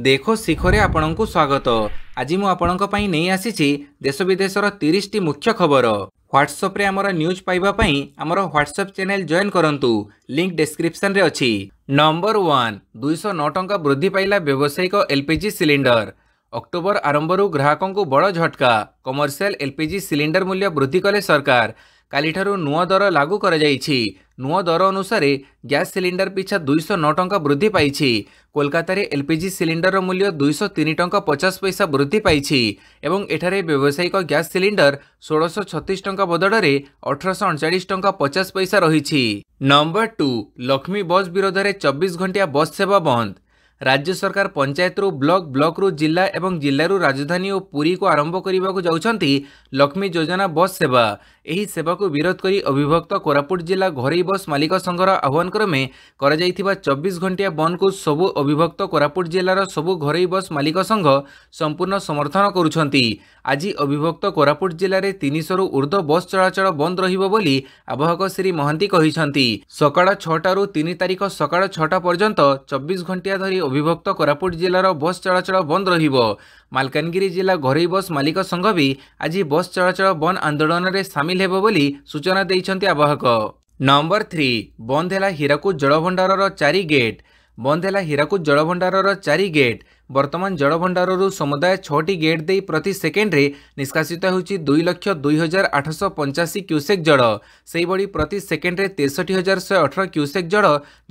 ଦେଖୋ ଶିଖରେ ଆପଣଙ୍କୁ ସ୍ୱାଗତ ଆଜି ମୁଁ ଆପଣଙ୍କ ପାଇଁ ନେଇ ଆସିଛି ଦେଶ ବିଦେଶର ତିରିଶଟି ମୁଖ୍ୟ ଖବର ହ୍ୱାଟ୍ସଆପ୍ରେ ଆମର ନ୍ୟୁଜ୍ ପାଇବା ପାଇଁ ଆମର ହ୍ୱାଟ୍ସଆପ୍ ଚ୍ୟାନେଲ୍ ଜଏନ୍ କରନ୍ତୁ ଲିଙ୍କ୍ ଡେସ୍କ୍ରିପ୍ସନ୍ରେ ଅଛି ନମ୍ବର ୱାନ୍ ଦୁଇଶହ ନଅ ଟଙ୍କା ବୃଦ୍ଧି ପାଇଲା ବ୍ୟବସାୟିକ ଏଲ୍ପିଜି ସିଲିଣ୍ଡର ଅକ୍ଟୋବର ଆରମ୍ଭରୁ ଗ୍ରାହକଙ୍କୁ ବଡ଼ ଝଟକା କମର୍ସିଆଲ ଏଲ୍ପିଜି ସିଲିଣ୍ଡର ମୂଲ୍ୟ ବୃଦ୍ଧି କଲେ ସରକାର କାଲିଠାରୁ ନୂଆ ଦର ଲାଗୁ କରାଯାଇଛି ନୂଆ ଦର ଅନୁସାରେ ଗ୍ୟାସ୍ ସିଲିଣ୍ଡର ପିଛା ଦୁଇଶହ ନଅ ଟଙ୍କା ବୃଦ୍ଧି ପାଇଛି କୋଲକାତାରେ ଏଲ୍ପିଜି ସିଲିଣ୍ଡରର ମୂଲ୍ୟ ଦୁଇଶହ ତିନି ଟଙ୍କା ପଚାଶ ପଇସା ବୃଦ୍ଧି ପାଇଛି ଏବଂ ଏଠାରେ ବ୍ୟବସାୟିକ ଗ୍ୟାସ୍ ସିଲିଣ୍ଡର ଷୋଳଶହ ଛତିଶ ଟଙ୍କା ବଦଳରେ ଅଠରଶହ ଅଣଚାଳିଶ ଟଙ୍କା ପଚାଶ ପଇସା ରହିଛି ନମ୍ବର ଟୁ ଲକ୍ଷ୍ମୀ ବସ୍ ବିରୋଧରେ ଚବିଶ ଘଣ୍ଟିଆ ବସ୍ ସେବା ବନ୍ଦ ରାଜ୍ୟ ସରକାର ପଞ୍ଚାୟତରୁ ବ୍ଲକ ବ୍ଲକରୁ ଜିଲ୍ଲା ଏବଂ ଜିଲ୍ଲାରୁ ରାଜଧାନୀ ଓ ପୁରୀକୁ ଆରମ୍ଭ କରିବାକୁ ଯାଉଛନ୍ତି ଲକ୍ଷ୍ମୀ ଯୋଜନା ବସ୍ ସେବା ଏହି ସେବାକୁ ବିରୋଧ କରି ଅବିଭକ୍ତ କୋରାପୁଟ ଜିଲ୍ଲା ଘରୋଇ ବସ୍ ମାଲିକ ସଂଘର ଆହ୍ୱାନ କ୍ରମେ କରାଯାଇଥିବା ଚବିଶ ଘଣ୍ଟିଆ ବନ୍ଦକୁ ସବୁ ଅବିଭକ୍ତ କୋରାପୁଟ ଜିଲ୍ଲାର ସବୁ ଘରୋଇ ବସ୍ ମାଲିକ ସଂଘ ସମ୍ପୂର୍ଣ୍ଣ ସମର୍ଥନ କରୁଛନ୍ତି ଆଜି ଅବିଭକ୍ତ କୋରାପୁଟ ଜିଲ୍ଲାରେ ତିନିଶହରୁ ଉର୍ଦ୍ଧ୍ୱ ବସ୍ ଚଳାଚଳ ବନ୍ଦ ରହିବ ବୋଲି ଆବାହକ ଶ୍ରୀ ମହାନ୍ତି କହିଛନ୍ତି ସକାଳ ଛଅଟାରୁ ତିନି ତାରିଖ ସକାଳ ଛଅଟା ପର୍ଯ୍ୟନ୍ତ ଚବିଶ ଘଣ୍ଟିଆ ଧରି ଅବିଭକ୍ତ କୋରାପୁଟ ଜିଲ୍ଲାର ବସ୍ ଚଳାଚଳ ବନ୍ଦ ରହିବ ମାଲକାନଗିରି ଜିଲ୍ଲା ଘରୋଇ ବସ୍ ମାଲିକ ସଂଘ ବି ଆଜି ବସ୍ ଚଳାଚଳ ବନ୍ଦ ଆନ୍ଦୋଳନରେ ସାମିଲ ହେବ ବୋଲି ସୂଚନା ଦେଇଛନ୍ତି ଆବାହକ ନମ୍ବର ଥ୍ରୀ ବନ୍ଦ ହେଲା ହୀରାକୁଦ ଜଳଭଣ୍ଡାରର ଚାରି ଗେଟ୍ ବନ୍ଦ ହେଲା ହୀରାକୁଦ ଜଳଭଣ୍ଡାରର ଚାରି ଗେଟ୍ ବର୍ତ୍ତମାନ ଜଳଭଣ୍ଡାରରୁ ସମୁଦାୟ ଛଅଟି ଗେଟ୍ ଦେଇ ପ୍ରତି ସେକେଣ୍ଡରେ ନିଷ୍କାସିତ ହେଉଛି ଦୁଇ ଲକ୍ଷ ଦୁଇ ହଜାର ଆଠଶହ ପଞ୍ଚାଅଶୀ କ୍ୟୁସେକ୍ ଜଳ ସେହିଭଳି ପ୍ରତି ସେକେଣ୍ଡରେ ତେଷଠି ହଜାର ଶହେ ଅଠର କ୍ୟୁସେକ୍ ଜଳ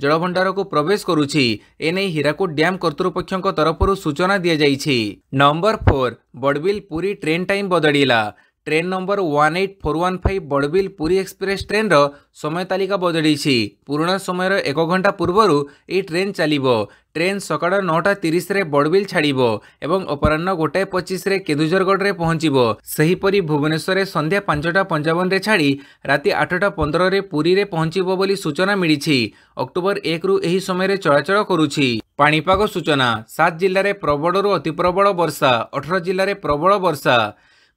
ଜଳଭଣ୍ଡାରକୁ ପ୍ରବେଶ କରୁଛି ଏନେଇ ହୀରାକୁଦ ଡ୍ୟାମ୍ କର୍ତ୍ତୃପକ୍ଷଙ୍କ ତରଫରୁ ସୂଚନା ଦିଆଯାଇଛି number four Barbil Puri train time ବଦଳିଲା train number one eight four one five Barbil Puri express ଟ୍ରେନ୍ର ସମୟ ତାଲିକା ବଦଳିଛି ପୁରୁଣା ସମୟର ଏକ ଘଣ୍ଟା ପୂର୍ବରୁ ଏହି ଟ୍ରେନ୍ ଚାଲିବ ଟ୍ରେନ୍ ସକାଳ ନଅଟା ତିରିଶରେ ବଡ଼ବିଲ୍ ଛାଡ଼ିବ ଏବଂ ଅପରାହ୍ନ ଗୋଟାଏ ପଚିଶରେ କେନ୍ଦୁଝରଗଡ଼ରେ ପହଞ୍ଚିବ ସେହିପରି ଭୁବନେଶ୍ୱରରେ ସନ୍ଧ୍ୟା ପାଞ୍ଚଟା ପଞ୍ଚାବନରେ ଛାଡ଼ି ରାତି ଆଠଟା ପନ୍ଦରରେ ପୁରୀରେ ପହଞ୍ଚିବ ବୋଲି ସୂଚନା ମିଳିଛି ଅକ୍ଟୋବର ଏକରୁ ଏହି ସମୟରେ ଚଳାଚଳ କରୁଛି ପାଣିପାଗ ସୂଚନା ସାତ ଜିଲ୍ଲାରେ ପ୍ରବଳରୁ ଅତି ପ୍ରବଳ ବର୍ଷା ଅଠର ଜିଲ୍ଲାରେ ପ୍ରବଳ ବର୍ଷା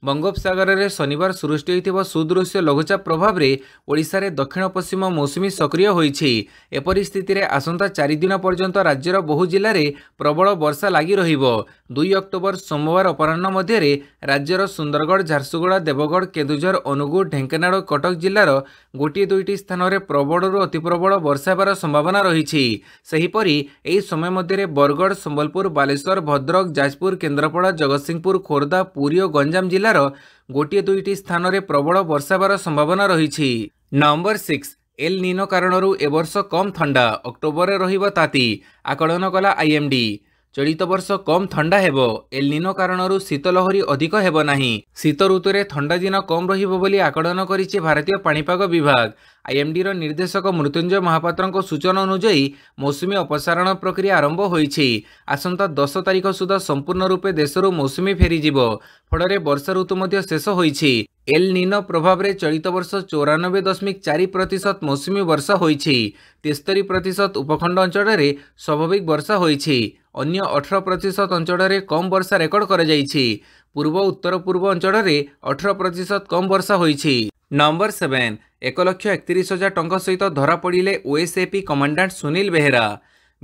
ବଙ୍ଗୋପସାଗରରେ ଶନିବାର ସୃଷ୍ଟି ହୋଇଥିବା ସୁଦୃଶ୍ୟ ଲଘୁଚାପ ପ୍ରଭାବରେ ଓଡ଼ିଶାରେ ଦକ୍ଷିଣ ପଶ୍ଚିମ ମୌସୁମୀ ସକ୍ରିୟ ହୋଇଛି ଏପରି ସ୍ଥିତିରେ ଆସନ୍ତା ଚାରିଦିନ ପର୍ଯ୍ୟନ୍ତ ରାଜ୍ୟର ବହୁ ଜିଲ୍ଲାରେ ପ୍ରବଳ ବର୍ଷା ଲାଗି ରହିବ ଦୁଇ ଅକ୍ଟୋବର ସୋମବାର ଅପରାହ୍ନ ମଧ୍ୟରେ ରାଜ୍ୟର ସୁନ୍ଦରଗଡ଼ ଝାରସୁଗୁଡ଼ା ଦେବଗଡ଼ କେନ୍ଦୁଝର ଅନୁଗୁଳ ଢେଙ୍କାନାଳ କଟକ ଜିଲ୍ଲାର ଗୋଟିଏ ଦୁଇଟି ସ୍ଥାନରେ ପ୍ରବଳରୁ ଅତି ପ୍ରବଳ ବର୍ଷା ହେବାର ସମ୍ଭାବନା ରହିଛି ସେହିପରି ଏହି ସମୟ ମଧ୍ୟରେ ବରଗଡ଼ ସମ୍ବଲପୁର ବାଲେଶ୍ୱର ଭଦ୍ରକ ଯାଜପୁର କେନ୍ଦ୍ରାପଡ଼ା ଜଗତସିଂହପୁର ଖୋର୍ଦ୍ଧା ପୁରୀ ଓ ଗଞ୍ଜାମ ଜିଲ୍ଲାର ଗୋଟିଏ ଦୁଇଟି ସ୍ଥାନରେ ପ୍ରବଳ ବର୍ଷା ହେବାର ସମ୍ଭାବନା ରହିଛି ନମ୍ବର ସିକ୍ସ ଏଲ୍ ନିନୋ କାରଣରୁ ଏବର୍ଷ କମ୍ ଥଣ୍ଡା ଅକ୍ଟୋବରରେ ରହିବ ତାତି ଆକଳନ କଲା ଆଇଏମ୍ଡି ଚଳିତ ବର୍ଷ କମ୍ ଥଣ୍ଡା ହେବ ଏଲନିନୋ କାରଣରୁ ଶୀତ ଲହରୀ ଅଧିକ ହେବ ନାହିଁ ଶୀତ ଋତୁରେ ଥଣ୍ଡା ଦିନ କମ୍ ରହିବ ବୋଲି ଆକଳନ କରିଛି ଭାରତୀୟ ପାଣିପାଗ ବିଭାଗ ଆଇଏମ୍ଡିର ନିର୍ଦ୍ଦେଶକ ମୃତ୍ୟୁଞ୍ଜୟ ମହାପାତ୍ରଙ୍କ ସୂଚନା ଅନୁଯାୟୀ ମୌସୁମୀ ଅପସାରଣ ପ୍ରକ୍ରିୟା ଆରମ୍ଭ ହୋଇଛି ଆସନ୍ତା ଦଶ ତାରିଖ ସୁଦ୍ଧା ସମ୍ପୂର୍ଣ୍ଣ ରୂପେ ଦେଶରୁ ମୌସୁମୀ ଫେରିଯିବ ଫଳରେ ବର୍ଷା ଋତୁ ମଧ୍ୟ ଶେଷ ହୋଇଛି ଏଲ୍ ନିନୋ ପ୍ରଭାବରେ ଚଳିତ ବର୍ଷ ଚଉରାନବେ ଦଶମିକ ଚାରି ପ୍ରତିଶତ ମୌସୁମୀ ବର୍ଷା ହୋଇଛି ତେସ୍ତରି ପ୍ରତିଶତ ଉପଖଣ୍ଡ ଅଞ୍ଚଳରେ ସ୍ୱାଭାବିକ ବର୍ଷା ହୋଇଛି ଅନ୍ୟ ଅଠର ପ୍ରତିଶତ ଅଞ୍ଚଳରେ କମ୍ ବର୍ଷା ରେକର୍ଡ କରାଯାଇଛି ପୂର୍ବ ଉତ୍ତର ପୂର୍ବ ଅଞ୍ଚଳରେ ଅଠର ପ୍ରତିଶତ କମ୍ ବର୍ଷା ହୋଇଛି ନମ୍ବର ସେଭେନ୍ ଏକ ଲକ୍ଷ ଏକତିରିଶ ହଜାର ଟଙ୍କା ସହିତ ଧରାପଡ଼ିଲେ OSAP commandant Sunil Behera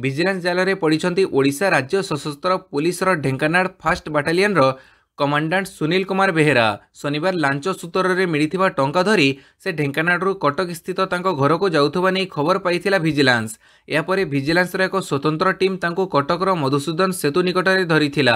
vigilance ଜାଲରେ ପଡ଼ିଛନ୍ତି ଓଡ଼ିଶା ରାଜ୍ୟ ସଶସ୍ତ୍ର ପୋଲିସର ଢେଙ୍କାନାଳ ଫାଷ୍ଟ ବାଟାଲିୟନର কমান্ডাট ସୁନିଲ କୁମାର ବେହେରା ଶନିବାର ଲାଞ୍ଚ ସୂତ୍ରରେ ମିଳିଥିବା ଟଙ୍କା ଧରି ସେ ଢେଙ୍କାନାଳରୁ କଟକ ସ୍ଥିତ ତାଙ୍କ ଘରକୁ ଯାଉଥିବା ନେଇ ଖବର ପାଇଥିଲା ଭିଜିଲାନ୍ସ ଏହାପରେ ଭିଜିଲାନ୍ସର ଏକ ସ୍ୱତନ୍ତ୍ର ଟିମ୍ ତାଙ୍କୁ କଟକର ମଧୁସୂଦନ ସେତୁ ନିକଟରେ ଧରିଥିଲା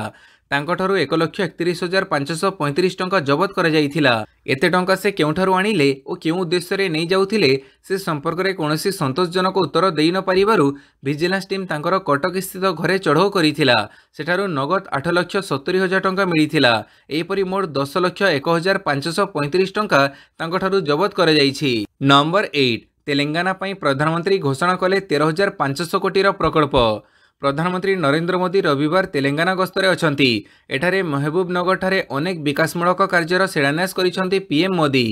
ତାଙ୍କଠାରୁ ଏକ ଲକ୍ଷ ଏକତିରିଶ ହଜାର ପାଞ୍ଚଶହ ପଇଁତିରିଶ ଟଙ୍କା ଜବତ କରାଯାଇଥିଲା ଏତେ ଟଙ୍କା ସେ କେଉଁଠାରୁ ଆଣିଲେ ଓ କେଉଁ ଉଦ୍ଦେଶ୍ୟରେ ନେଇଯାଉଥିଲେ ସେ ସମ୍ପର୍କରେ କୌଣସି ସନ୍ତୋଷଜନକ ଉତ୍ତର ଦେଇନପାରିବାରୁ ଭିଜିଲାନ୍ସ ଟିମ୍ ତାଙ୍କର କଟକସ୍ଥିତ ଘରେ ଚଢ଼ଉ କରିଥିଲା ସେଠାରୁ ନଗଦ ଆଠ ଲକ୍ଷ ସତୁରି ହଜାର ଟଙ୍କା ମିଳିଥିଲା ଏହିପରି ମୋଟ ଦଶ ଲକ୍ଷ ଏକ ହଜାର ପାଞ୍ଚଶହ ପଇଁତିରିଶ ଟଙ୍କା ତାଙ୍କଠାରୁ ଜବତ କରାଯାଇଛି ନମ୍ବର ଏଇଟ୍ ତେଲେଙ୍ଗାନା ପାଇଁ ପ୍ରଧାନମନ୍ତ୍ରୀ ଘୋଷଣା କଲେ ତେର ହଜାର ପାଞ୍ଚଶହ କୋଟିର ପ୍ରକଳ୍ପ ପ୍ରଧାନମନ୍ତ୍ରୀ ନରେନ୍ଦ୍ର ମୋଦି ରବିବାର ତେଲେଙ୍ଗାନା ଗସ୍ତରେ ଅଛନ୍ତି ଏଠାରେ ମେହବୁବନଗରଠାରେ ଅନେକ ବିକାଶମୂଳକ କାର୍ଯ୍ୟର ଶିଳାନ୍ୟାସ କରିଛନ୍ତି ପିଏମ୍ ମୋଦି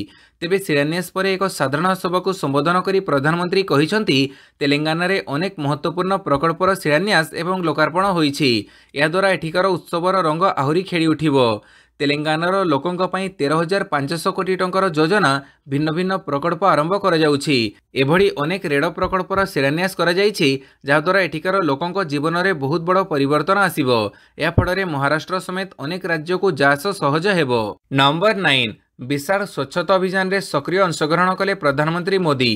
ତେବେ ଶିଳାନ୍ୟାସ ପରେ ଏକ ସାଧାରଣ ସଭାକୁ ସମ୍ବୋଧନ କରି ପ୍ରଧାନମନ୍ତ୍ରୀ କହିଛନ୍ତି ତେଲେଙ୍ଗାନାରେ ଅନେକ ମହତ୍ତ୍ୱପୂର୍ଣ୍ଣ ପ୍ରକଳ୍ପର ଶିଳାନ୍ୟାସ ଏବଂ ଲୋକାର୍ପଣ ହୋଇଛି ଏହାଦ୍ୱାରା ଏଠିକାର ଉତ୍ସବର ରଙ୍ଗ ଆହୁରି ଖେଳି ଉଠିବ ତେଲେଙ୍ଗାନାର ଲୋକଙ୍କ ପାଇଁ ତେର ହଜାର ପାଞ୍ଚଶହ କୋଟି ଟଙ୍କାର ଯୋଜନା ଭିନ୍ନ ଭିନ୍ନ ପ୍ରକଳ୍ପ ଆରମ୍ଭ କରାଯାଉଛି ଏଭଳି ଅନେକ ରେଳ ପ୍ରକଳ୍ପର ଶିଳାନ୍ୟାସ କରାଯାଇଛି ଯାହାଦ୍ୱାରା ଏଠିକାର ଲୋକଙ୍କ ଜୀବନରେ ବହୁତ ବଡ଼ ପରିବର୍ତ୍ତନ ଆସିବ ଏହାଫଳରେ ମହାରାଷ୍ଟ୍ର ସମେତ ଅନେକ ରାଜ୍ୟକୁ ଯାଆସ ସହଜ ହେବ ନମ୍ବର ନାଇନ୍ ବିଶାଳ ସ୍ୱଚ୍ଛତା ଅଭିଯାନରେ ସକ୍ରିୟ ଅଂଶଗ୍ରହଣ କଲେ ପ୍ରଧାନମନ୍ତ୍ରୀ ମୋଦି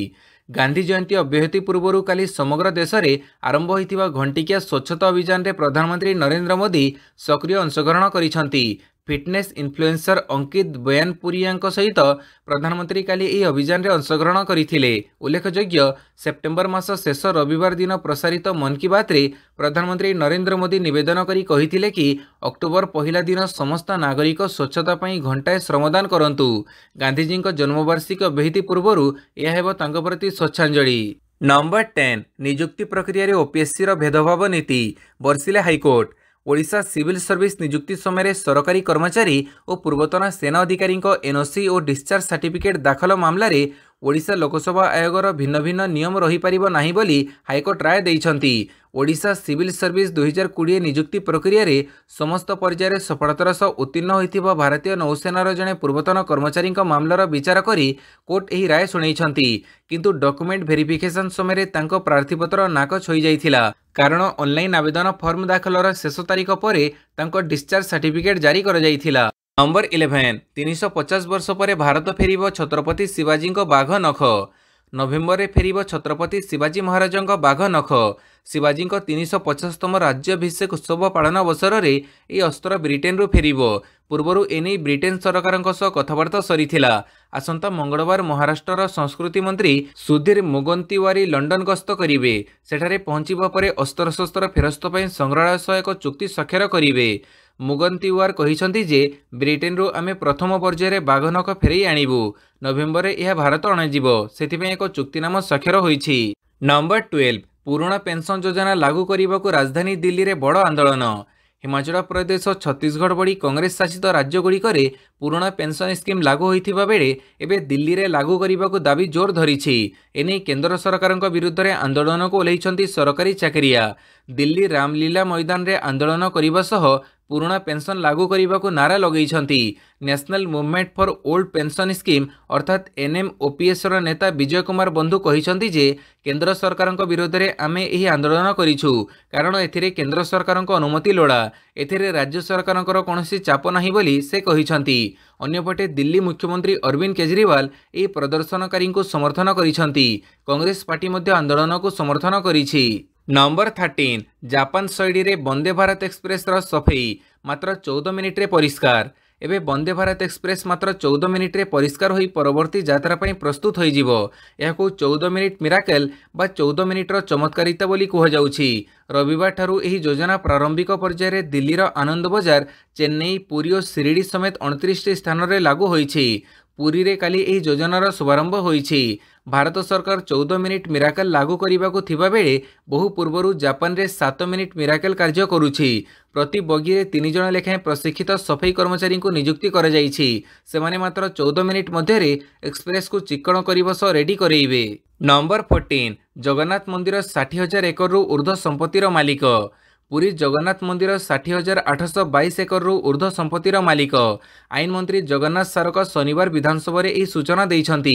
ଗାନ୍ଧୀ ଜୟନ୍ତୀ ଅବ୍ୟହତି ପୂର୍ବରୁ କାଲି ସମଗ୍ର ଦେଶରେ ଆରମ୍ଭ ହୋଇଥିବା ଘଣ୍ଟିକିଆ ସ୍ୱଚ୍ଛତା ଅଭିଯାନରେ ପ୍ରଧାନମନ୍ତ୍ରୀ ନରେନ୍ଦ୍ର ମୋଦି ସକ୍ରିୟ ଅଂଶଗ୍ରହଣ କରିଛନ୍ତି ଫିଟନେସ୍ ଇନ୍ଫ୍ଲୁଏନ୍ସର ଅଙ୍କିତ ବୟାନପୁରିଆଙ୍କ ସହିତ ପ୍ରଧାନମନ୍ତ୍ରୀ କାଲି ଏହି ଅଭିଯାନରେ ଅଂଶଗ୍ରହଣ କରିଥିଲେ ଉଲ୍ଲେଖଯୋଗ୍ୟ ସେପ୍ଟେମ୍ବର ମାସ ଶେଷ ରବିବାର ଦିନ ପ୍ରସାରିତ ମନ୍ କି ବାତ୍ରେ ପ୍ରଧାନମନ୍ତ୍ରୀ ନରେନ୍ଦ୍ର ମୋଦି ନିବେଦନ କରି କହିଥିଲେ କି ଅକ୍ଟୋବର ପହିଲା ଦିନ ସମସ୍ତ ନାଗରିକ ସ୍ୱଚ୍ଛତା ପାଇଁ ଘଣ୍ଟାଏ ଶ୍ରମଦାନ କରନ୍ତୁ ଗାନ୍ଧିଜୀଙ୍କ ଜନ୍ମବାର୍ଷିକୀ ଅବ୍ୟହତି ପୂର୍ବରୁ ଏହା ହେବ ତାଙ୍କ ପ୍ରତି ଶ୍ରଦ୍ଧାଞ୍ଜଳି ନମ୍ବର ଟେନ୍ ନିଯୁକ୍ତି ପ୍ରକ୍ରିୟାରେ ଓପିଏସ୍ସିର ଭେଦଭାବ ନୀତି ବର୍ଷିଲେ ହାଇକୋର୍ଟ ଓଡ଼ିଶା ସିଭିଲ୍ ସର୍ଭିସ୍ ନିଯୁକ୍ତି ସମୟରେ ସରକାରୀ କର୍ମଚାରୀ ଓ ପୂର୍ବତନ ସେନା ଅଧିକାରୀଙ୍କ ଏନ୍ଓସି ଓ ଡିସ୍ଚାର୍ଜ ସାର୍ଟିଫିକେଟ୍ ଦାଖଲ ମାମଲାରେ ଓଡ଼ିଶା ଲୋକସେବା ଆୟୋଗର ଭିନ୍ନ ଭିନ୍ନ ନିୟମ ରହିପାରିବ ନାହିଁ ବୋଲି ହାଇକୋର୍ଟ ରାୟ ଦେଇଛନ୍ତି ଓଡ଼ିଶା ସିଭିଲ୍ ସର୍ଭିସ୍ ଦୁଇହଜାର କୋଡ଼ିଏ ନିଯୁକ୍ତି ପ୍ରକ୍ରିୟାରେ ସମସ୍ତ ପର୍ଯ୍ୟାୟରେ ସଫଳତାର ସହ ଉତ୍ତୀର୍ଣ୍ଣ ହୋଇଥିବା ଭାରତୀୟ ନୌସେନାର ଜଣେ ପୂର୍ବତନ କର୍ମଚାରୀଙ୍କ ମାମଲାର ବିଚାର କରି କୋର୍ଟ ଏହି ରାୟ ଶୁଣାଇଛନ୍ତି କିନ୍ତୁ ଡକୁମେଣ୍ଟ ଭେରିଫିକେସନ୍ ସମୟରେ ତାଙ୍କ ପ୍ରାର୍ଥୀପତ୍ର ନାକଚ ହୋଇଯାଇଥିଲା କାରଣ ଅନ୍ଲାଇନ୍ ଆବେଦନ ଫର୍ମ ଦାଖଲର ଶେଷ ତାରିଖ ପରେ ତାଙ୍କ ଡିସ୍ଚାର୍ଜ ସାର୍ଟିଫିକେଟ୍ ଜାରି କରାଯାଇଥିଲା ନମ୍ବର ଇଲେଭେନ୍ ତିନିଶହ ପଚାଶ ବର୍ଷ ପରେ ଭାରତ ଫେରିବ ଛତ୍ରପତି ଶିବାଜୀଙ୍କ ବାଘ ନଖ ନଭେମ୍ବରରେ ଫେରିବ ଛତ୍ରପତି ଶିବାଜୀ ମହାରାଜଙ୍କ ବାଘ ନଖ ଶିବାଜୀଙ୍କ ତିନିଶହ ପଚାଶତମ ରାଜ୍ୟାଭିଷେକ ଉତ୍ସବ ପାଳନ ଅବସରରେ ଏହି ଅସ୍ତ୍ର ବ୍ରିଟେନ୍ରୁ ଫେରିବ ପୂର୍ବରୁ ଏନେଇ ବ୍ରିଟେନ୍ ସରକାରଙ୍କ ସହ କଥାବାର୍ତ୍ତା ସରିଥିଲା ଆସନ୍ତା ମଙ୍ଗଳବାର ମହାରାଷ୍ଟ୍ରର ସଂସ୍କୃତି ମନ୍ତ୍ରୀ ସୁଧୀର ମୁଗନ୍ତିୱାରୀ ଲଣ୍ଡନ ଗସ୍ତ କରିବେ ସେଠାରେ ପହଞ୍ଚିବା ପରେ ଅସ୍ତ୍ରଶସ୍ତ୍ର ଫେରସ୍ତ ପାଇଁ ସଂଗ୍ରହାଳୟ ସହ ଏକ ଚୁକ୍ତି ସ୍ୱାକ୍ଷର କରିବେ ମୁଗନ୍ତିୱାର କହିଛନ୍ତି ଯେ ବ୍ରିଟେନ୍ରୁ ଆମେ ପ୍ରଥମ ପର୍ଯ୍ୟାୟରେ ବାଘନଖ ଫେରାଇ ଆଣିବୁ ନଭେମ୍ବରରେ ଏହା ଭାରତ ଅଣାଯିବ ସେଥିପାଇଁ ଏକ ଚୁକ୍ତିନାମା ସ୍ୱାକ୍ଷର ହୋଇଛି ନମ୍ବର ଟୁଏଲଭ ପୁରୁଣା ପେନ୍ସନ୍ ଯୋଜନା ଲାଗୁ କରିବାକୁ ରାଜଧାନୀ ଦିଲ୍ଲୀରେ ବଡ଼ ଆନ୍ଦୋଳନ ହିମାଚଳ ପ୍ରଦେଶ ଛତିଶଗଡ଼ ଭଳି କଂଗ୍ରେସ ଶାସିତ ରାଜ୍ୟଗୁଡ଼ିକରେ ପୁରୁଣା ପେନ୍ସନ୍ ସ୍କିମ୍ ଲାଗୁ ହୋଇଥିବା ବେଳେ ଏବେ ଦିଲ୍ଲୀରେ ଲାଗୁ କରିବାକୁ ଦାବି ଜୋର ଧରିଛି ଏନେଇ କେନ୍ଦ୍ର ସରକାରଙ୍କ ବିରୁଦ୍ଧରେ ଆନ୍ଦୋଳନକୁ ଓହ୍ଲାଇଛନ୍ତି ସରକାରୀ ଚାକିରିଆ ଦିଲ୍ଲୀ ରାମଲୀଲା ମଇଦାନରେ ଆନ୍ଦୋଳନ କରିବା ସହ ପୁରୁଣା ପେନ୍ସନ୍ ଲାଗୁ କରିବାକୁ ନାରା ଲଗାଇଛନ୍ତି national movement for old pension scheme ଅର୍ଥାତ୍ ଏନ୍ଏମ୍ଓପିଏସ୍ର ନେତା ବିଜୟ କୁମାର ବନ୍ଧୁ କହିଛନ୍ତି ଯେ କେନ୍ଦ୍ର ସରକାରଙ୍କ ବିରୋଧରେ ଆମେ ଏହି ଆନ୍ଦୋଳନ କରିଛୁ କାରଣ ଏଥିରେ କେନ୍ଦ୍ର ସରକାରଙ୍କ ଅନୁମତି ଲୋଡ଼ା ଏଥିରେ ରାଜ୍ୟ ସରକାରଙ୍କର କୌଣସି ଚାପ ନାହିଁ ବୋଲି ସେ କହିଛନ୍ତି ଅନ୍ୟପଟେ ଦିଲ୍ଲୀ ମୁଖ୍ୟମନ୍ତ୍ରୀ ଅରବିନ୍ଦ କେଜରିୱାଲ ଏହି ପ୍ରଦର୍ଶନକାରୀଙ୍କୁ ସମର୍ଥନ କରିଛନ୍ତି କଂଗ୍ରେସ ପାର୍ଟି ମଧ୍ୟ ଆନ୍ଦୋଳନକୁ ସମର୍ଥନ କରିଛି ନମ୍ବର ଥାର୍ଟିନ୍ ଜାପାନ ଶୈଳୀରେ ବନ୍ଦେ ଭାରତ ଏକ୍ସପ୍ରେସ୍ର ସଫେଇ ମାତ୍ର ଚଉଦ ମିନିଟ୍ରେ ପରିଷ୍କାର ଏବେ ବନ୍ଦେ ଭାରତ ଏକ୍ସପ୍ରେସ୍ ମାତ୍ର ଚଉଦ ମିନିଟ୍ରେ ପରିଷ୍କାର ହୋଇ ପରବର୍ତ୍ତୀ ଯାତ୍ରା ପାଇଁ ପ୍ରସ୍ତୁତ ହୋଇଯିବ ଏହାକୁ ଚଉଦ ମିନିଟ୍ ମିରାକେଲ ବା ଚଉଦ ମିନିଟ୍ର ଚମତ୍କାରିତା ବୋଲି କୁହାଯାଉଛି ରବିବାରଠାରୁ ଏହି ଯୋଜନା ପ୍ରାରମ୍ଭିକ ପର୍ଯ୍ୟାୟରେ ଦିଲ୍ଲୀର ଆନନ୍ଦ ବଜାର ଚେନ୍ନାଇ ପୁରୀ ଓ ଶିରିଡ଼ି ସମେତ ଅଣତିରିଶଟି ସ୍ଥାନରେ ଲାଗୁ ହୋଇଛି ପୁରୀରେ କାଲି ଏହି ଯୋଜନାର ଶୁଭାରମ୍ଭ ହୋଇଛି ଭାରତ ସରକାର ଚଉଦ ମିନିଟ୍ ମିରାକେଲ୍ ଲାଗୁ କରିବାକୁ ଥିବାବେଳେ ବହୁ ପୂର୍ବରୁ ଜାପାନରେ ସାତ ମିନିଟ୍ ମିରାକେଲ୍ କାର୍ଯ୍ୟ କରୁଛି ପ୍ରତି ବଗିରେ ତିନି ଜଣ ଲେଖାଏଁ ପ୍ରଶିକ୍ଷିତ ସଫେଇ କର୍ମଚାରୀଙ୍କୁ ନିଯୁକ୍ତି କରାଯାଇଛି ସେମାନେ ମାତ୍ର ଚଉଦ ମିନିଟ୍ ମଧ୍ୟରେ ଏକ୍ସପ୍ରେସ୍କୁ ଚିକ୍କଣ କରିବା ସହ ରେଡି କରେଇବେ ନମ୍ବର ଫୋର୍ଟିନ୍ ଜଗନ୍ନାଥ ମନ୍ଦିର ଷାଠିଏ ହଜାର ଏକରରୁ ଉର୍ଦ୍ଧ୍ୱ ସମ୍ପତ୍ତିର ମାଲିକ ପୁରୀ ଜଗନ୍ନାଥ ମନ୍ଦିର ଷାଠିଏ ହଜାର ଆଠଶହ ବାଇଶ ଏକରରୁ ଉର୍ଦ୍ଧ୍ୱ ସମ୍ପତ୍ତିର ମାଲିକ ଆଇନମନ୍ତ୍ରୀ ଜଗନ୍ନାଥ ସାରକ ଶନିବାର ବିଧାନସଭାରେ ଏହି ସୂଚନା ଦେଇଛନ୍ତି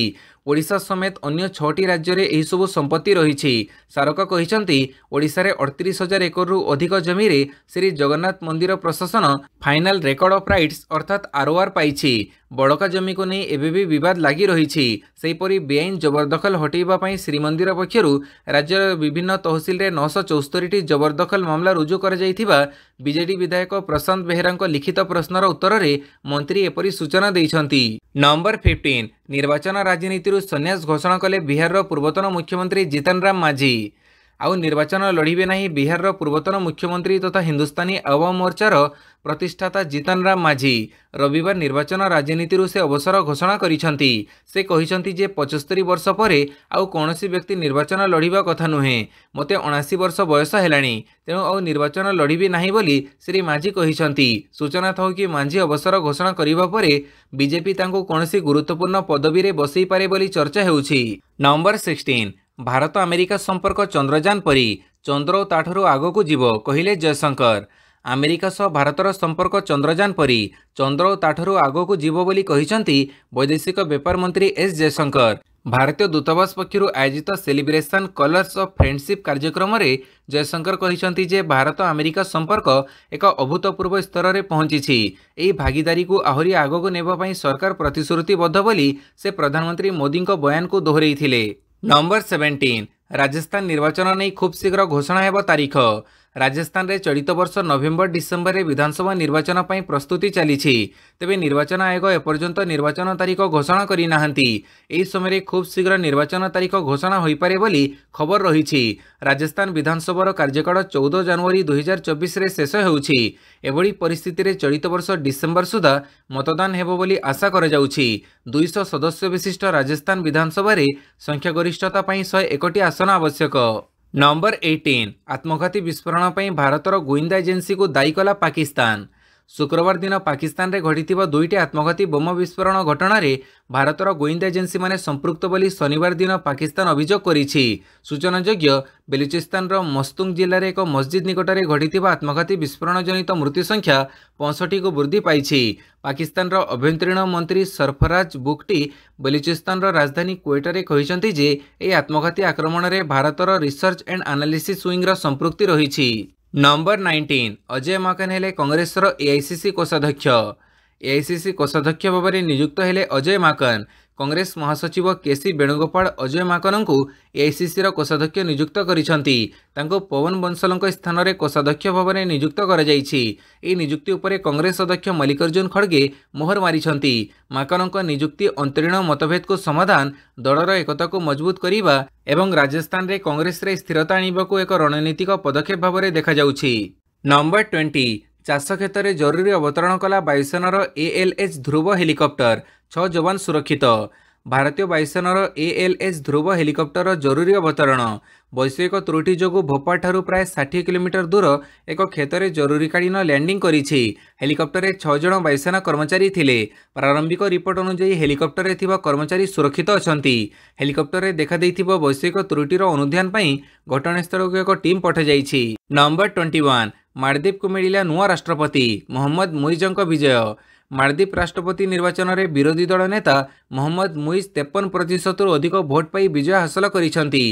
ଓଡ଼ିଶା ସମେତ ଅନ୍ୟ ଛଅଟି ରାଜ୍ୟରେ ଏହିସବୁ ସମ୍ପତ୍ତି ରହିଛି ସାରକା କହିଛନ୍ତି ଓଡ଼ିଶାରେ ଅଠତିରିଶ ହଜାର ଏକରରୁ ଅଧିକ ଜମିରେ ଶ୍ରୀ ଜଗନ୍ନାଥ ମନ୍ଦିର ପ୍ରଶାସନ ଫାଇନାଲ ରେକର୍ଡ ଅଫ୍ ରାଇଟ୍ସ ଅର୍ଥାତ୍ ଆରଓଆର୍ ପାଇଛି ବଳକା ଜମିକୁ ନେଇ ଏବେ ବି ବିବାଦ ଲାଗି ରହିଛି ସେହିପରି ବେଆଇନ ଜବରଦଖଲ ହଟେଇବା ପାଇଁ ଶ୍ରୀମନ୍ଦିର ପକ୍ଷରୁ ରାଜ୍ୟର ବିଭିନ୍ନ ତହସିଲରେ ନଅଶହ ଚଉସ୍ତରିଟି ଜବରଦଖଲ ମାମଲା ରୁଜୁ କରାଯାଇଥିବା ବିଜେଡି ବିଧାୟକ ପ୍ରଶାନ୍ତ ବେହେରାଙ୍କ ଲିଖିତ ପ୍ରଶ୍ନର ଉତ୍ତରରେ ମନ୍ତ୍ରୀ ଏପରି ସୂଚନା ଦେଇଛନ୍ତି ନମ୍ବର ଫିଫ୍ଟିନ୍ ନିର୍ବାଚନ ରାଜନୀତିରୁ ସନ୍ୟାସ ଘୋଷଣା କଲେ ବିହାରର ପୂର୍ବତନ ମୁଖ୍ୟମନ୍ତ୍ରୀ ଜିତନରାମ ମାଝୀ ଆଉ ନିର୍ବାଚନ ଲଢ଼ିବେ ନାହିଁ ବିହାରର ପୂର୍ବତନ ମୁଖ୍ୟମନ୍ତ୍ରୀ ତଥା ହିନ୍ଦୁସ୍ତାନୀ ଆୱାମ ମୋର୍ଚ୍ଚାର ପ୍ରତିଷ୍ଠାତା ଜିତନ ରାମ ମାଝି ରବିବାର ନିର୍ବାଚନ ରାଜନୀତିରୁ ସେ ଅବସର ଘୋଷଣା କରିଛନ୍ତି ସେ କହିଛନ୍ତି ଯେ ପଞ୍ଚସ୍ତରୀ ବର୍ଷ ପରେ ଆଉ କୌଣସି ବ୍ୟକ୍ତି ନିର୍ବାଚନ ଲଢ଼ିବା କଥା ନୁହେଁ ମୋତେ ଅଣାଅଶୀ ବର୍ଷ ବୟସ ହେଲାଣି ତେଣୁ ଆଉ ନିର୍ବାଚନ ଲଢ଼ିବି ନାହିଁ ବୋଲି ଶ୍ରୀ ମାଝି କହିଛନ୍ତି ସୂଚନା ଥାଉ କି ମାଝି ଅବସର ଘୋଷଣା କରିବା ପରେ ବିଜେପି ତାଙ୍କୁ କୌଣସି ଗୁରୁତ୍ୱପୂର୍ଣ୍ଣ ପଦବୀରେ ବସେଇପାରେ ବୋଲି ଚର୍ଚ୍ଚା ହେଉଛି ନମ୍ବର ସିକ୍ସଟିନ୍ ଭାରତ ଆମେରିକା ସମ୍ପର୍କ ଚନ୍ଦ୍ରଯାନ ପରି ଚନ୍ଦ୍ର ଓ ତାଠାରୁ ଆଗକୁ ଯିବ କହିଲେ ଜୟଶଙ୍କର ଆମେରିକା ସହ ଭାରତର ସମ୍ପର୍କ ଚନ୍ଦ୍ରଯାନ ପରି ଚନ୍ଦ୍ର ଓ ତାଠାରୁ ଆଗକୁ ଯିବ ବୋଲି କହିଛନ୍ତି ବୈଦେଶିକ ବ୍ୟାପାର ମନ୍ତ୍ରୀ ଏସ୍ ଜୟଶଙ୍କର ଭାରତୀୟ ଦୂତାବାସ ପକ୍ଷରୁ ଆୟୋଜିତ ସେଲିବ୍ରେସନ୍ କଲର୍ସ ଅଫ୍ ଫ୍ରେଣ୍ଡସିପ୍ କାର୍ଯ୍ୟକ୍ରମରେ ଜୟଶଙ୍କର କହିଛନ୍ତି ଯେ ଭାରତ ଆମେରିକା ସମ୍ପର୍କ ଏକ ଅଭୂତପୂର୍ବ ସ୍ତରରେ ପହଞ୍ଚିଛି ଏହି ଭାଗିଦାରୀକୁ ଆହୁରି ଆଗକୁ ନେବା ପାଇଁ ସରକାର ପ୍ରତିଶ୍ରୁତିବଦ୍ଧ ବୋଲି ସେ ପ୍ରଧାନମନ୍ତ୍ରୀ ମୋଦିଙ୍କ ବୟାନକୁ ଦୋହରାଇଥିଲେ ନମ୍ବର ସେଭେଣ୍ଟିନ୍ ରାଜସ୍ଥାନ ନିର୍ବାଚନ ନେଇ ଖୁବ୍ ଶୀଘ୍ର ଘୋଷଣା ହେବ ତାରିଖ ରାଜସ୍ଥାନରେ ଚଳିତ ବର୍ଷ ନଭେମ୍ବର ଡିସେମ୍ବରରେ ବିଧାନସଭା ନିର୍ବାଚନ ପାଇଁ ପ୍ରସ୍ତୁତି ଚାଲିଛି ତେବେ ନିର୍ବାଚନ ଆୟୋଗ ଏପର୍ଯ୍ୟନ୍ତ ନିର୍ବାଚନ ତାରିଖ ଘୋଷଣା କରିନାହାନ୍ତି ଏହି ସମୟରେ ଖୁବ୍ ଶୀଘ୍ର ନିର୍ବାଚନ ତାରିଖ ଘୋଷଣା ହୋଇପାରେ ବୋଲି ଖବର ରହିଛି ରାଜସ୍ଥାନ ବିଧାନସଭାର କାର୍ଯ୍ୟକାଳ ଚଉଦ ଜାନୁଆରୀ ଦୁଇହଜାର ଚବିଶରେ ଶେଷ ହେଉଛି ଏଭଳି ପରିସ୍ଥିତିରେ ଚଳିତ ବର୍ଷ ଡିସେମ୍ବର ସୁଦ୍ଧା ମତଦାନ ହେବ ବୋଲି ଆଶା କରାଯାଉଛି ଦୁଇଶହ ସଦସ୍ୟ ବିଶିଷ୍ଟ ରାଜସ୍ଥାନ ବିଧାନସଭାରେ ସଂଖ୍ୟାଗରିଷ୍ଠତା ପାଇଁ ଶହେ ଏକଟି ଆସନ ଆବଶ୍ୟକ ନମ୍ବର ଏଇଟିନ୍ ଆତ୍ମଘାତୀ ବିସ୍ଫୋରଣ ପାଇଁ ଭାରତର ଗୋଇନ୍ଦା ଏଜେନ୍ସିକୁ ଦାୟୀ କଲା ପାକିସ୍ତାନ ଶୁକ୍ରବାର ଦିନ ପାକିସ୍ତାନରେ ଘଟିଥିବା ଦୁଇଟି ଆତ୍ମଘାତୀ ବୋମ ବିସ୍ଫୋରଣ ଘଟଣାରେ ଭାରତର ଗୁଇନ୍ଦା ଏଜେନ୍ସିମାନେ ସମ୍ପୃକ୍ତ ବୋଲି ଶନିବାର ଦିନ ପାକିସ୍ତାନ ଅଭିଯୋଗ କରିଛି ସୂଚନାଯୋଗ୍ୟ ବେଲୁଚିସ୍ତାନର ମସ୍ତୁଙ୍ଗ ଜିଲ୍ଲାରେ ଏକ ମସ୍ଜିଦ୍ ନିକଟରେ ଘଟିଥିବା ଆତ୍ମଘାତୀ ବିସ୍ଫୋରଣ ଜନିତ ମୃତ୍ୟୁ ସଂଖ୍ୟା ପଞ୍ଚଷଠିକୁ ବୃଦ୍ଧି ପାଇଛି ପାକିସ୍ତାନର ଆଭ୍ୟନ୍ତରୀଣ ମନ୍ତ୍ରୀ ସର୍ଫରାଜ ବୁକ୍ଟି ବେଲୁଚିସ୍ତାନର ରାଜଧାନୀ କୁଏଟାରେ କହିଛନ୍ତି ଯେ ଏହି ଆତ୍ମଘାତୀ ଆକ୍ରମଣରେ ଭାରତର ରିସର୍ଚ୍ଚ ଆଣ୍ଡ ଆନାଲିସିସ୍ ୱିଙ୍ଗର ସମ୍ପୃକ୍ତି ରହିଛି ନମ୍ବର ନାଇଣ୍ଟିନ୍ ଅଜୟ ମାକନ ହେଲେ କଂଗ୍ରେସର ଏଆଇସିସି କୋଷାଧ୍ୟକ୍ଷ ଏଆଇସିସି କୋଷାଧ୍ୟକ୍ଷ ଭାବରେ ନିଯୁକ୍ତ ହେଲେ ଅଜୟ ମାକନ କଂଗ୍ରେସ ମହାସଚିବ କେସି ବେଣୁଗୋପାଳ ଅଜୟ ମାକନଙ୍କୁ ଏଆଇସିସିର କୋଷାଧ୍ୟକ୍ଷ ନିଯୁକ୍ତ କରିଛନ୍ତି ତାଙ୍କୁ ପବନ ବଂଶଲଙ୍କ ସ୍ଥାନରେ କୋଷାଧ୍ୟକ୍ଷ ଭାବରେ ନିଯୁକ୍ତ କରାଯାଇଛି ଏହି ନିଯୁକ୍ତି ଉପରେ କଂଗ୍ରେସ ଅଧ୍ୟକ୍ଷ ମଲ୍ଲିକାର୍ଜୁନ ଖଡ୍ଗେ ମୋହର ମାରିଛନ୍ତି ମାକନଙ୍କ ନିଯୁକ୍ତି ଅନ୍ତରୀଣ ମତଭେଦକୁ ସମାଧାନ ଦଳର ଏକତାକୁ ମଜବୁତ କରିବା ଏବଂ ରାଜସ୍ଥାନରେ କଂଗ୍ରେସରେ ସ୍ଥିରତା ଆଣିବାକୁ ଏକ ରଣନୀତିକ ପଦକ୍ଷେପ ଭାବରେ ଦେଖାଯାଉଛି ନମ୍ବର ଟ୍ୱେଣ୍ଟି ଚାଷ କ୍ଷେତରେ ଜରୁରୀ ଅବତରଣ କଲା ବାୟୁସେନାର ଏଏଲ୍ଏଚ୍ ଧ୍ରୁବ ହେଲିକପ୍ଟର ଛଅ ଯବାନ ସୁରକ୍ଷିତ ଭାରତୀୟ ବାୟୁସେନାର ଏଏଲ୍ଏଚ୍ ଧ୍ରୁବ ହେଲିକପ୍ଟରର ଜରୁରୀ ଅବତରଣ ବୈଷୟିକ ତ୍ରୁଟି ଯୋଗୁଁ ଭୋପାଳଠାରୁ ପ୍ରାୟ ଷାଠିଏ କିଲୋମିଟର ଦୂର ଏକ କ୍ଷେତରେ ଜରୁରୀକାଳୀନ ଲ୍ୟାଣ୍ଡିଂ କରିଛି ହେଲିକପ୍ଟରରେ ଛଅ ଜଣ ବାୟୁସେନା କର୍ମଚାରୀ ଥିଲେ ପ୍ରାରମ୍ଭିକ ରିପୋର୍ଟ ଅନୁଯାୟୀ ହେଲିକପ୍ଟରରେ ଥିବା କର୍ମଚାରୀ ସୁରକ୍ଷିତ ଅଛନ୍ତି ହେଲିକପ୍ଟରରେ ଦେଖାଦେଇଥିବା ବୈଷୟିକ ତ୍ରୁଟିର ଅନୁଧ୍ୟାନ ପାଇଁ ଘଟଣାସ୍ଥଳକୁ ଏକ ଟିମ୍ ପଠାଯାଇଛି ନମ୍ବର ଟ୍ୱେଣ୍ଟି ୱାନ୍ ମାଳଦ୍ୱୀପକୁ ମିଳିଲା ନୂଆ ରାଷ୍ଟ୍ରପତି ମହମ୍ମଦ ମୁଇଜଙ୍କ ବିଜୟ ମାଳଦ୍ୱୀପ ରାଷ୍ଟ୍ରପତି ନିର୍ବାଚନରେ ବିରୋଧୀ ଦଳ ନେତା ମହମ୍ମଦ ମୁଇଜ୍ ତେପନ ପ୍ରତିଶତରୁ ଅଧିକ ଭୋଟ୍ ପାଇ ବିଜୟ ହାସଲ କରିଛନ୍ତି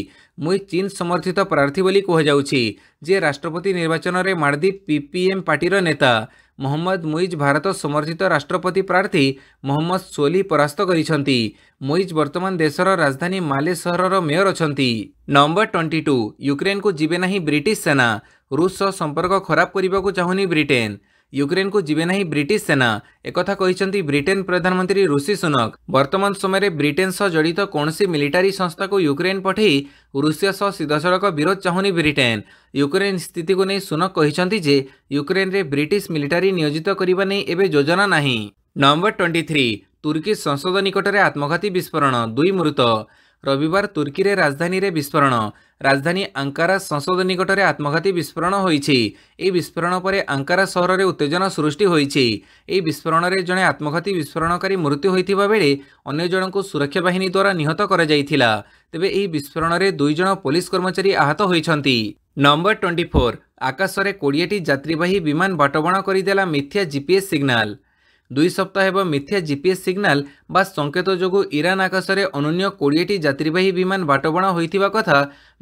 ମୁଇଜ୍ ଚୀନ୍ ସମର୍ଥିତ ପ୍ରାର୍ଥୀ ବୋଲି କୁହାଯାଉଛି ଯିଏ ରାଷ୍ଟ୍ରପତି ନିର୍ବାଚନରେ ମାଳଦ୍ୱୀପ ପିପିଏମ୍ ପାର୍ଟିର ନେତା ମହମ୍ମଦ ମୁଇଜ୍ ଭାରତ ସମର୍ଥିତ ରାଷ୍ଟ୍ରପତି ପ୍ରାର୍ଥୀ ମହମ୍ମଦ ସୋଲି ପରାସ୍ତ କରିଛନ୍ତି ମୁଇଜ୍ ବର୍ତ୍ତମାନ ଦେଶର ରାଜଧାନୀ ମାଲେ ସହରର ମେୟର ଅଛନ୍ତି ନମ୍ବର ଟ୍ୱେଣ୍ଟି ଟୁ ୟୁକ୍ରେନ୍କୁ ଯିବେ ନାହିଁ ବ୍ରିଟିଶ ସେନା ରୁଷ ସହ ସମ୍ପର୍କ ଖରାପ କରିବାକୁ ଚାହୁଁନି ବ୍ରିଟେନ୍ ୟୁକ୍ରେନ୍କୁ ଯିବେ ନାହିଁ ବ୍ରିଟିଶ ସେନା ଏକଥା କହିଛନ୍ତି ବ୍ରିଟେନ୍ ପ୍ରଧାନମନ୍ତ୍ରୀ ଋଷି ସୁନକ ବର୍ତ୍ତମାନ ସମୟରେ ବ୍ରିଟେନ୍ ସହ ଜଡ଼ିତ କୌଣସି ମିଲିଟାରୀ ସଂସ୍ଥାକୁ ୟୁକ୍ରେନ୍ ପଠାଇ ରୁଷିଆ ସହ ସିଧାସଳଖ ବିରୋଧ ଚାହୁଁନି ବ୍ରିଟେନ୍ ୟୁକ୍ରେନ୍ ସ୍ଥିତିକୁ ନେଇ ସୁନକ କହିଛନ୍ତି ଯେ ୟୁକ୍ରେନ୍ରେ ବ୍ରିଟିଶ ମିଲିଟାରୀ ନିୟୋଜିତ କରିବା ନେଇ ଏବେ ଯୋଜନା ନାହିଁ ନଭେମ୍ବର ଟ୍ୱେଣ୍ଟି ଥ୍ରୀ ତୁର୍କୀ ସଂସଦ ନିକଟରେ ଆତ୍ମଘାତୀ ବିସ୍ଫୋରଣ ଦୁଇ ମୃତ ରବିବାର ତୁର୍କୀରେ ରାଜଧାନୀରେ ବିସ୍ଫୋରଣ রাজধানী আঙ্কারা সংসদ নিকটে আত্মঘাতী বিস্ফোরণ হয়েছে এই বিস্ফোরণ পরে আঙ্কারা সহরের উত্তেজনা সৃষ্টি হয়েছে এই বিস্ফোরণের জনে আত্মঘাতী বিস্ফোরণকারী মৃত্যু হয়েছে বেড়ে অন্য জনক সুরক্ষা বাহিনী দ্বারা নিহত করা যাই তবে এই বিস্ফোরণের দুইজন পুলিশ কর্মচারী আহত হয়েছেন নম্বর টোয়েন্টি ফোর আকাশে কোড়িয়েটি যাত্রীবাহী বিমান বাটবণ করে দেলা মিথ্যা জিপিএস সিগনাল ଦୁଇ ସପ୍ତାହ ହେବ ମିଥ୍ୟା ଜିପିଏସ୍ ସିଗ୍ନାଲ ବା ସଙ୍କେତ ଯୋଗୁଁ ଇରାନ ଆକାଶରେ ଅନନ୍ୟ କୋଡ଼ିଏଟି ଯାତ୍ରୀବାହୀ ବିମାନ ବାଟବଣା ହୋଇଥିବା କଥା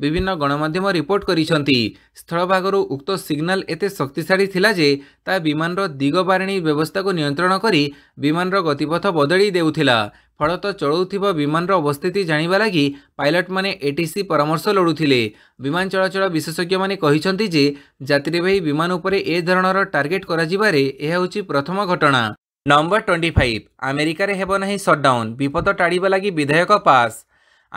ବିଭିନ୍ନ ଗଣମାଧ୍ୟମ ରିପୋର୍ଟ କରିଛନ୍ତି ସ୍ଥଳଭାଗରୁ ଉକ୍ତ ସିଗ୍ନାଲ ଏତେ ଶକ୍ତିଶାଳୀ ଥିଲା ଯେ ତାହା ବିମାନର ଦିଗବାରିଣୀ ବ୍ୟବସ୍ଥାକୁ ନିୟନ୍ତ୍ରଣ କରି ବିମାନର ଗତିପଥ ବଦଳି ଦେଉଥିଲା ଫଳତଃ ଚଳାଉଥିବା ବିମାନର ଅବସ୍ଥିତି ଜାଣିବା ଲାଗି ପାଇଲଟମାନେ ଏଟିସି ପରାମର୍ଶ ଲୋଡ଼ୁଥିଲେ ବିମାନ ଚଳାଚଳ ବିଶେଷଜ୍ଞମାନେ କହିଛନ୍ତି ଯେ ଯାତ୍ରୀବାହୀ ବିମାନ ଉପରେ ଏ ଧରଣର ଟାର୍ଗେଟ୍ କରାଯିବାରେ ଏହା ହେଉଛି ପ୍ରଥମ ଘଟଣା ନମ୍ବର ଟ୍ୱେଣ୍ଟି ଫାଇଭ୍ ଆମେରିକାରେ ହେବ ନାହିଁ ସଟ୍ଡାଉନ୍ ବିପଦ ଟାଳିବା ଲାଗି ବିଧାୟକ ପାସ୍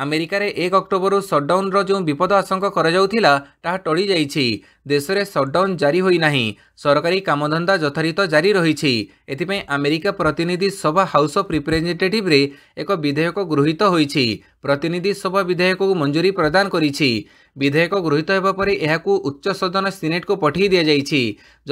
ଆମେରିକାରେ ଏକ ଅକ୍ଟୋବରରୁ ସଟ୍ଡାଉନ୍ର ଯେଉଁ ବିପଦ ଆଶଙ୍କା କରାଯାଉଥିଲା ତାହା ଟଳିଯାଇଛି ଦେଶରେ ସଟ୍ଡାଉନ୍ ଜାରି ହୋଇନାହିଁ ସରକାରୀ କାମଧନ୍ଦା ଯଥାରୀତ ଜାରି ରହିଛି ଏଥିପାଇଁ ଆମେରିକା ପ୍ରତିନିଧି ସଭା ହାଉସ୍ ଅଫ୍ ରିପ୍ରେଜେଣ୍ଟେଟିଭ୍ରେ ଏକ ବିଧେୟକ ଗୃହୀତ ହୋଇଛି ପ୍ରତିନିଧି ସଭା ବିଧେୟକକୁ ମଞ୍ଜୁରୀ ପ୍ରଦାନ କରିଛି ବିଧେୟକ ଗୃହୀତ ହେବା ପରେ ଏହାକୁ ଉଚ୍ଚ ସଦନ ସିନେଟ୍କୁ ପଠାଇ ଦିଆଯାଇଛି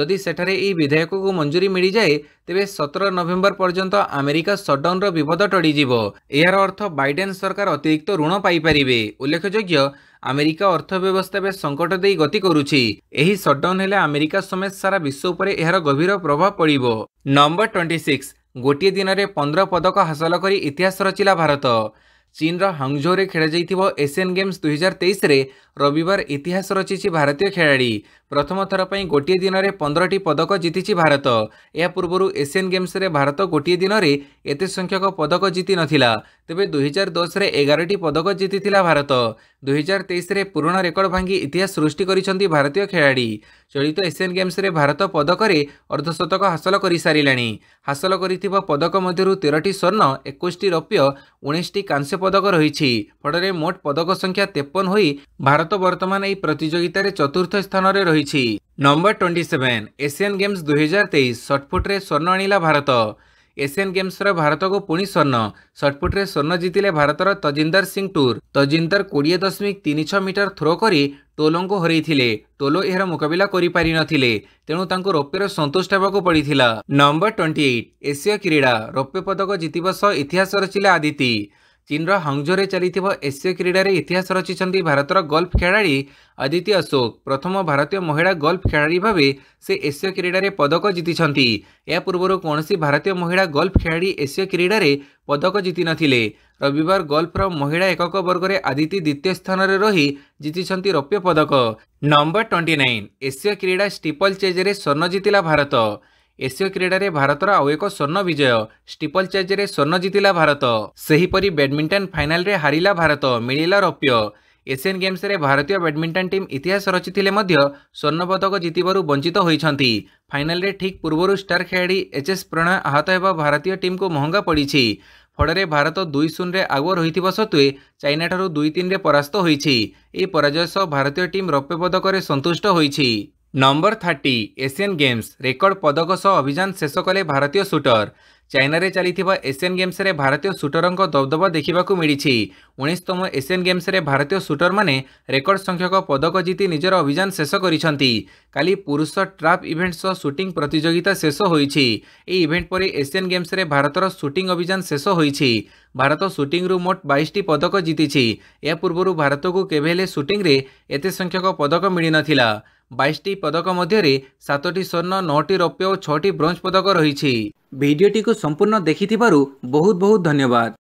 ଯଦି ସେଠାରେ ଏହି ବିଧେୟକକୁ ମଞ୍ଜୁରୀ ମିଳିଯାଏ ତେବେ ସତର ନଭେମ୍ବର ପର୍ଯ୍ୟନ୍ତ ଆମେରିକା ସଟ୍ଡାଉନ୍ର ବିପଦ ଟଳିଯିବ ଏହାର ଅର୍ଥ ବାଇଡେନ୍ ସରକାର ଅତିରିକ୍ତ ଋଣ ପାଇପାରିବେ ଉଲ୍ଲେଖଯୋଗ୍ୟ ଆମେରିକା ଅର୍ଥ ବ୍ୟବସ୍ଥା ଏବେ ସଙ୍କଟ ଦେଇ ଗତି କରୁଛି ଏହି ସଟ୍ଡାଉନ୍ ହେଲେ ଆମେରିକା ସମେତ ସାରା ବିଶ୍ୱ ଉପରେ ଏହାର ଗଭୀର ପ୍ରଭାବ ପଡ଼ିବ ନମ୍ବର ଟ୍ୱେଣ୍ଟି ସିକ୍ସ ଗୋଟିଏ ଦିନରେ ପନ୍ଦର ପଦକ ହାସଲ କରି ଇତିହାସ ରଚିଲା ଭାରତ ଚୀନ୍ର ହାଙ୍ଗଝୋରେ ଖେଳାଯାଇଥିବା ଏସିଆନ୍ ଗେମ୍ସ ଦୁଇହଜାର ତେଇଶରେ ରବିବାର ଇତିହାସ ରଚିଛି ଭାରତୀୟ ଖେଳାଳି ପ୍ରଥମ ଥର ପାଇଁ ଗୋଟିଏ ଦିନରେ ପନ୍ଦରଟି ପଦକ ଜିତିଛି ଭାରତ ଏହା ପୂର୍ବରୁ ଏସିଆନ୍ ଗେମ୍ସରେ ଭାରତ ଗୋଟିଏ ଦିନରେ ଏତେ ସଂଖ୍ୟକ ପଦକ ଜିତିନଥିଲା ତେବେ ଦୁଇହଜାର ଦଶରେ ଏଗାରଟି ପଦକ ଜିତିଥିଲା ଭାରତ ଦୁଇହଜାର ତେଇଶରେ ପୁରୁଣା ରେକର୍ଡ ଭାଙ୍ଗି ଇତିହାସ ସୃଷ୍ଟି କରିଛନ୍ତି ଭାରତୀୟ ଖେଳାଳି ଚଳିତ ଏସିଆନ୍ ଗେମ୍ସରେ ଭାରତ ପଦକରେ ଅର୍ଦ୍ଧଶତକ ହାସଲ କରିସାରିଲାଣି ହାସଲ କରିଥିବା ପଦକ ମଧ୍ୟରୁ ତେରଟି ସ୍ୱର୍ଣ୍ଣ ଏକୋଇଶଟି ରୌପ୍ୟ ଉଣେଇଶଟି କାଂସ୍ୟ ପଦକ ରହିଛି ଫଳରେ ମୋଟ ପଦକ ସଂଖ୍ୟା ତେପନ ହୋଇ ଭାରତ ବର୍ତ୍ତମାନ ଏହି ପ୍ରତିଯୋଗିତାରେ ଚତୁର୍ଥ ସ୍ଥାନରେ ରହିଛି ହୋଇଛି number twenty seven Asian games ଦୁଇହଜାର ତେଇଶ ସଟ୍ପୁଟ୍ରେ ସ୍ୱର୍ଣ୍ଣ ଆଣିଲା ଭାରତ ଏସିଆନ୍ ଗେମ୍ସର ଭାରତକୁ ପୁଣି ସ୍ୱର୍ଣ୍ଣ ସଟ୍ପୁଟ୍ରେ ସ୍ୱର୍ଣ୍ଣ ଜିତିଲେ ଭାରତର ତଜିନ୍ଦର ସିଂ ଟୁର୍ ତଜିନ୍ଦର କୋଡ଼ିଏ ଦଶମିକ ତିନି ଛଅ ମିଟର ଥ୍ରୋ କରି ଟୋଲଙ୍କୁ ହରେଇଥିଲେ ଟୋଲୋ ଏହାର ମୁକାବିଲା କରିପାରିନଥିଲେ ତେଣୁ ତାଙ୍କୁ ରୌପ୍ୟର ସନ୍ତୁଷ୍ଟ ହେବାକୁ ପଡ଼ିଥିଲା ନମ୍ବର ଟ୍ୱେଣ୍ଟି ଏଇଟ୍ ଏସୀୟ କ୍ରୀଡ଼ା ରୌପ୍ୟ ପଦକ ଜିତିବା ସହ ଇତିହାସ ରଚିଲେ ଆଦିତି ଚୀନ୍ର ହଙ୍ଗଜୋରେ ଚାଲିଥିବା ଏସୀୟ କ୍ରୀଡ଼ାରେ ଇତିହାସ ରଚିଛନ୍ତି ଭାରତର ଗଲ୍ଫ ଖେଳାଳି ଅଦିତି ଅଶୋକ ପ୍ରଥମ ଭାରତୀୟ ମହିଳା ଗଲ୍ଫ ଖେଳାଳି ଭାବେ ସେ ଏସୀୟ କ୍ରୀଡ଼ାରେ ପଦକ ଜିତିଛନ୍ତି ଏହା ପୂର୍ବରୁ କୌଣସି ଭାରତୀୟ ମହିଳା ଗଲ୍ଫ ଖେଳାଳି ଏସୀୟ କ୍ରୀଡ଼ାରେ ପଦକ ଜିତିନଥିଲେ ରବିବାର ଗଲ୍ଫର ମହିଳା ଏକକ ବର୍ଗରେ ଆଦିତି ଦ୍ୱିତୀୟ ସ୍ଥାନରେ ରହି ଜିତିଛନ୍ତି ରୌପ୍ୟ ପଦକ ନମ୍ବର ଟ୍ୱେଣ୍ଟି ଏସୀୟ କ୍ରୀଡ଼ା ଷ୍ଟିପଲ୍ ଚେଜ୍ରେ ସ୍ୱର୍ଣ୍ଣ ଜିତିଲା ଭାରତ ଏସୀୟ କ୍ରୀଡ଼ାରେ ଭାରତର ଆଉ ଏକ ସ୍ୱର୍ଣ୍ଣ ବିଜୟ ଷ୍ଟିପଲ ଚାର୍ଜରେ ସ୍ୱର୍ଣ୍ଣ ଜିତିଲା ଭାରତ ସେହିପରି ବ୍ୟାଡମିଣ୍ଟନ ଫାଇନାଲରେ ହାରିଲା ଭାରତ ମିଳିଲା ରୌପ୍ୟ ଏସିଆନ୍ ଗେମ୍ସରେ ଭାରତୀୟ ବ୍ୟାଡମିଣ୍ଟନ ଟିମ୍ ଇତିହାସ ରଚିଥିଲେ ମଧ୍ୟ ସ୍ୱର୍ଣ୍ଣପଦକ ଜିତିବାରୁ ବଞ୍ଚିତ ହୋଇଛନ୍ତି ଫାଇନାଲରେ ଠିକ୍ ପୂର୍ବରୁ ଷ୍ଟାର ଖେଳାଳି ଏଚ୍ଏସ୍ ପ୍ରଣୟ ଆହତ ହେବା ଭାରତୀୟ ଟିମ୍କୁ ମହଙ୍ଗା ପଡ଼ିଛି ଫଳରେ ଭାରତ ଦୁଇ ଶୂନରେ ଆଗୁଆ ରହିଥିବା ସତ୍ତ୍ୱେ ଚାଇନାଠାରୁ ଦୁଇ ତିନିରେ ପରାସ୍ତ ହୋଇଛି ଏହି ପରାଜୟ ସହ ଭାରତୀୟ ଟିମ୍ ରୌପ୍ୟ ପଦକରେ ସନ୍ତୁଷ୍ଟ ହୋଇଛି number thirty Asian games record ପଦକ ସହ ଅଭିଯାନ ଶେଷ କଲେ ଭାରତୀୟ ସୁଟର ଚାଇନାରେ ଚାଲିଥିବା ଏସିଆନ୍ ଗେମ୍ସରେ ଭାରତୀୟ ସୁଟରଙ୍କ ଦବଦବା ଦେଖିବାକୁ ମିଳିଛି ଉଣେଇଶତମ ଏସିଆନ୍ ଗେମ୍ସରେ ଭାରତୀୟ ସୁଟରମାନେ ରେକର୍ଡ ସଂଖ୍ୟକ ପଦକ ଜିତି ନିଜର ଅଭିଯାନ ଶେଷ କରିଛନ୍ତି କାଲି ପୁରୁଷ ଟ୍ରାପ୍ ଇଭେଣ୍ଟ ସହ ସୁଟିଂ ପ୍ରତିଯୋଗିତା ଶେଷ ହୋଇଛି ଏହି ଇଭେଣ୍ଟ ପରେ ଏସିଆନ୍ ଗେମ୍ସରେ ଭାରତର ସୁଟିଂ ଅଭିଯାନ ଶେଷ ହୋଇଛି ଭାରତ ସୁଟିଂରୁ ମୋଟ ବାଇଶଟି ପଦକ ଜିତିଛି ଏହା ପୂର୍ବରୁ ଭାରତକୁ କେବେ ହେଲେ ସୁଟିଂରେ ଏତେ ସଂଖ୍ୟକ ପଦକ ମିଳିନଥିଲା ବାଇଶଟି ପଦକ ମଧ୍ୟରେ ସାତଟି ସ୍ୱର୍ଣ୍ଣ ନଅଟି ରୌପ୍ୟ ଓ ଛଅଟି ବ୍ରୋଞ୍ଜ ପଦକ ରହିଛି ଭିଡ଼ିଓଟିକୁ ସମ୍ପୂର୍ଣ୍ଣ ଦେଖିଥିବାରୁ ବହୁତ ବହୁତ ଧନ୍ୟବାଦ